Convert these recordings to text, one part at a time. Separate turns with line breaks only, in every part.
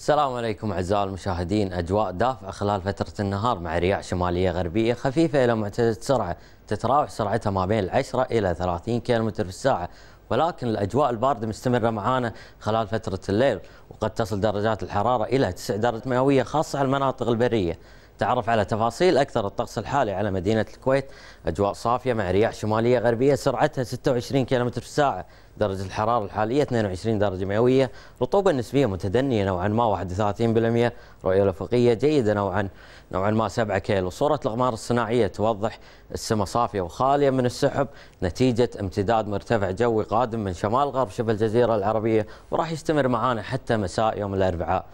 السلام عليكم اعزائي المشاهدين اجواء دافئه خلال فتره النهار مع رياح شماليه غربيه خفيفه الى معتدله سرعه تتراوح سرعتها ما بين العشرة الى 30 كم في الساعه ولكن الاجواء البارده مستمره معانا خلال فتره الليل وقد تصل درجات الحراره الى 9 درجات مئويه خاصه على المناطق البريه التعرف على تفاصيل أكثر الطقس الحالي على مدينة الكويت أجواء صافية مع رياح شمالية غربية سرعتها 26 كم في الساعة درجة الحرارة الحالية 22 درجة مئوية رطوبة نسبية متدنية نوعا ما 31% رؤية الأفقية جيدة نوعا نوعا ما 7 كيلو صورة الأغمار الصناعية توضح السماء صافية وخالية من السحب نتيجة امتداد مرتفع جوي قادم من شمال غرب شبه الجزيرة العربية وراح يستمر معانا حتى مساء يوم الأربعاء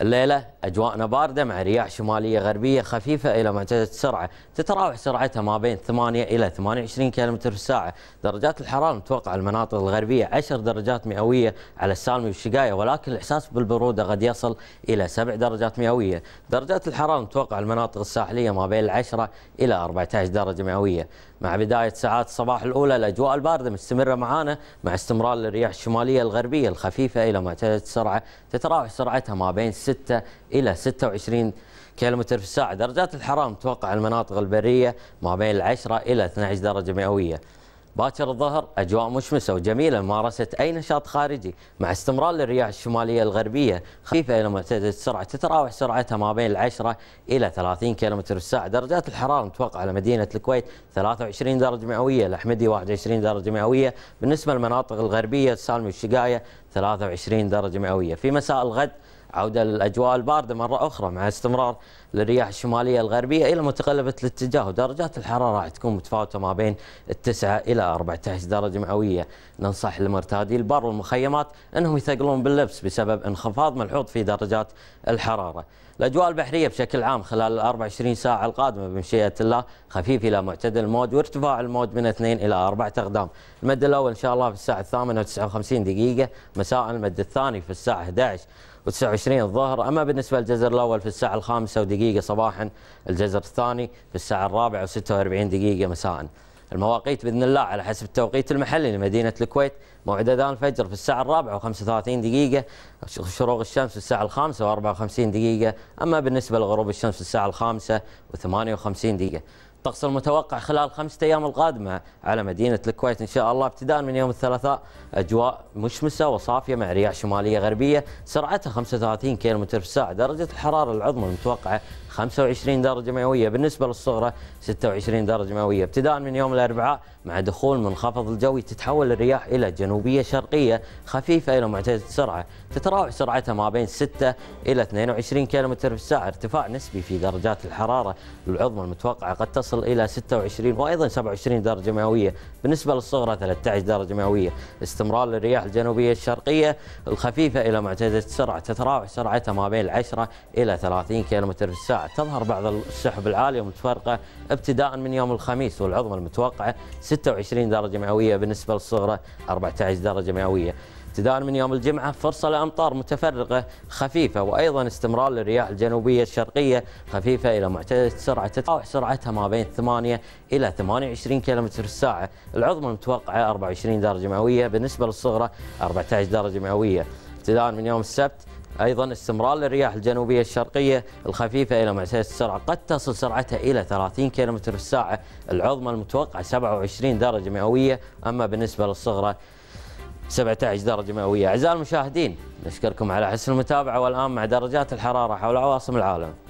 الليلة أجواءنا باردة مع رياح شمالية غربية خفيفة إلى معتدة السرعة تتراوح سرعتها ما بين 8 إلى 28 كم في الساعة درجات الحرارة المتوقعة المناطق الغربية 10 درجات مئوية على السالمي والشقاية ولكن الإحساس بالبرودة قد يصل إلى 7 درجات مئوية درجات الحرارة المتوقعة المناطق الساحلية ما بين 10 إلى 14 درجة مئوية مع بداية ساعات الصباح الأولى الأجواء الباردة مستمرة معانا مع استمرار الرياح الشمالية الغربية الخفيفة إلى معتدة السرعة تتراوح سرعتها ما بين 6 إلى 26 كيلومتر في الساعة درجات الحرام على المناطق البرية ما بين 10 إلى 12 درجة مئوية باكر الظهر أجواء مشمسة وجميلة ممارسة أي نشاط خارجي مع استمرار للرياح الشمالية الغربية خفيفة إلى معتدلة السرعة تتراوح سرعتها ما بين العشرة إلى 30 كم في الساعة درجات الحرارة متوقعة على مدينة الكويت 23 درجة مئوية الأحمدي 21 درجة مئوية بالنسبة للمناطق الغربية السالمي والشقاية 23 درجة مئوية في مساء الغد عودة للأجواء الباردة مرة أخرى مع استمرار للرياح الشمالية الغربية إلى متقلبة الاتجاه ودرجات الحرارة راح تكون متفاوتة ما بين 9 إلى 14 درجة مئوية ننصح لمرتادي البر والمخيمات أنهم يثقلون باللبس بسبب انخفاض ملحوظ في درجات الحرارة الأجواء البحرية بشكل عام خلال ال 24 ساعة القادمة بمشيئة الله خفيف إلى معتدل الموج وارتفاع الموج من 2 إلى 4 أقدام المد الأول إن شاء الله في الساعه 8:59 الثامنة و59 دقيقة مساء المد الثاني في الساعة 11 و29 الظهر أما بالنسبة للجزر الأول في الساعة الخامسة ودقيقة صباحا الجزر الثاني في الساعة الرابعة و46 دقيقة مساء المواقيت باذن الله على حسب التوقيت المحلي لمدينه الكويت موعد اذان الفجر في الساعه الرابعه و35 دقيقه شروق الشمس في الساعه الخامسه و54 دقيقه اما بالنسبه لغروب الشمس في الساعه الخامسه و58 دقيقه الطقس المتوقع خلال خمسة أيام القادمة على مدينة الكويت إن شاء الله ابتداء من يوم الثلاثاء أجواء مشمسة وصافية مع رياح شمالية غربية سرعتها 35 كم في الساعة درجة الحرارة العظمى المتوقعة 25 درجة مئوية بالنسبة للصغرى 26 درجة مئوية ابتداء من يوم الأربعاء مع دخول منخفض الجوي تتحول الرياح إلى جنوبية شرقية خفيفة إلى معتدلة السرعة تتراوح سرعتها ما بين 6 إلى 22 كم في الساعة ارتفاع نسبي في درجات الحرارة العظمى المتوقعة قد تصل تصل الى 26 وايضا 27 درجه مئويه، بالنسبه للصغرى 13 درجه مئويه، استمرار للرياح الجنوبيه الشرقيه الخفيفه الى معتدله السرعه تتراوح سرعتها ما بين 10 الى 30 كم في الساعه، تظهر بعض السحب العاليه المتفرقه ابتداء من يوم الخميس والعظمى المتوقعه 26 درجه مئويه بالنسبه للصغرى 14 درجه مئويه. ابتداء من يوم الجمعة فرصة لأمطار متفرقة خفيفة وأيضا استمرار للرياح الجنوبية الشرقية خفيفة إلى معتدلة سرعة تتراوح سرعتها ما بين 8 إلى 28 كم الساعة العظمى المتوقعة 24 درجة مئوية بالنسبة للصغرى 14 درجة مئوية ابتداء من يوم السبت ايضا استمرار للرياح الجنوبيه الشرقيه الخفيفه الى معتدله السرعه قد تصل سرعتها الى 30 كيلومتر في الساعه العظمى المتوقعه 27 درجه مئويه اما بالنسبه للصغرى 17 درجة مئوية أعزائي المشاهدين نشكركم على حسن المتابعة والآن مع درجات الحرارة حول عواصم العالم